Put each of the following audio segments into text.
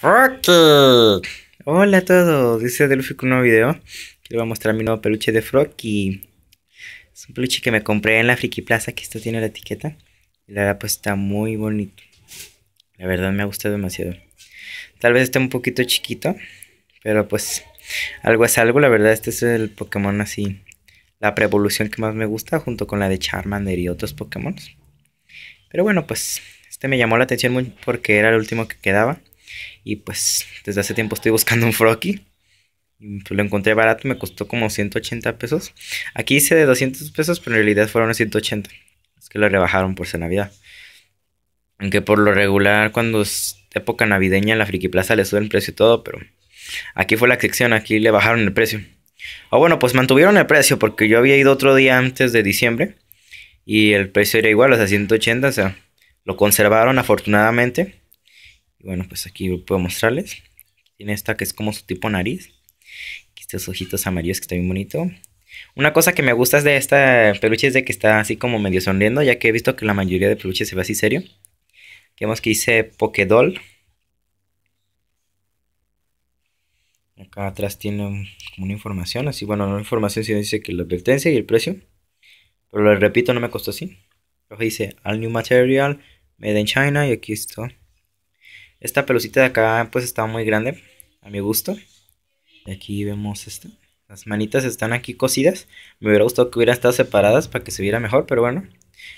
Froki. Hola a todos, dice Delphi con un nuevo video. Les voy a mostrar mi nuevo peluche de y Es un peluche que me compré en la Friki Plaza, que esto tiene la etiqueta. Y la verdad pues está muy bonito. La verdad me ha gustado demasiado. Tal vez esté un poquito chiquito, pero pues algo es algo. La verdad este es el Pokémon así, la preevolución que más me gusta, junto con la de Charmander y otros Pokémon. Pero bueno, pues este me llamó la atención porque era el último que quedaba. Y pues desde hace tiempo estoy buscando un frocky... Pues, lo encontré barato, me costó como 180 pesos. Aquí hice de 200 pesos, pero en realidad fueron 180. Es que lo rebajaron por ser Navidad. Aunque por lo regular, cuando es época navideña, en la Friki Plaza le sube el precio y todo, pero aquí fue la excepción, aquí le bajaron el precio. O bueno, pues mantuvieron el precio, porque yo había ido otro día antes de diciembre y el precio era igual, o sea, 180, o sea, lo conservaron afortunadamente. Y bueno, pues aquí puedo mostrarles. Tiene esta que es como su tipo nariz. Aquí estos ojitos amarillos que está bien bonito. Una cosa que me gusta de esta peluche es de que está así como medio sonriendo, ya que he visto que la mayoría de peluches se ve así serio. Aquí vemos que dice Pokédoll. Acá atrás tiene como una información, así bueno, no información, sino dice que la advertencia y el precio. Pero lo repito, no me costó así. dice All New Material, Made in China, y aquí está. Esta pelucita de acá pues está muy grande, a mi gusto. Aquí vemos esta. Las manitas están aquí cosidas. Me hubiera gustado que hubieran estado separadas para que se viera mejor, pero bueno.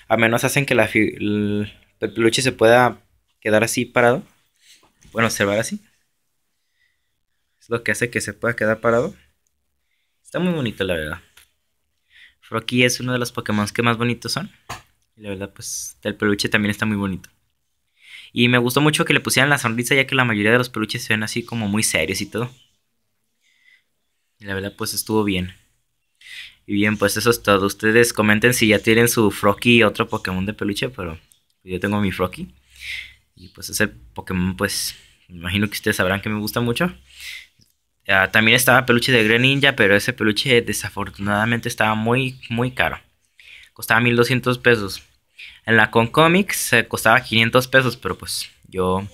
A menos hacen que la el peluche se pueda quedar así parado. Bueno, observar así. Es lo que hace que se pueda quedar parado. Está muy bonito, la verdad. Froki es uno de los Pokémon que más bonitos son. Y la verdad, pues el peluche también está muy bonito. Y me gustó mucho que le pusieran la sonrisa, ya que la mayoría de los peluches se ven así como muy serios y todo. Y la verdad, pues estuvo bien. Y bien, pues eso es todo. Ustedes comenten si ya tienen su Froakie otro Pokémon de peluche, pero yo tengo mi Froakie. Y pues ese Pokémon, pues, imagino que ustedes sabrán que me gusta mucho. Ah, también estaba peluche de Greninja, pero ese peluche desafortunadamente estaba muy, muy caro. Costaba 1200 pesos. En la Comics costaba 500 pesos, pero pues yo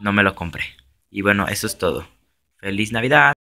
no me lo compré. Y bueno, eso es todo. Feliz Navidad.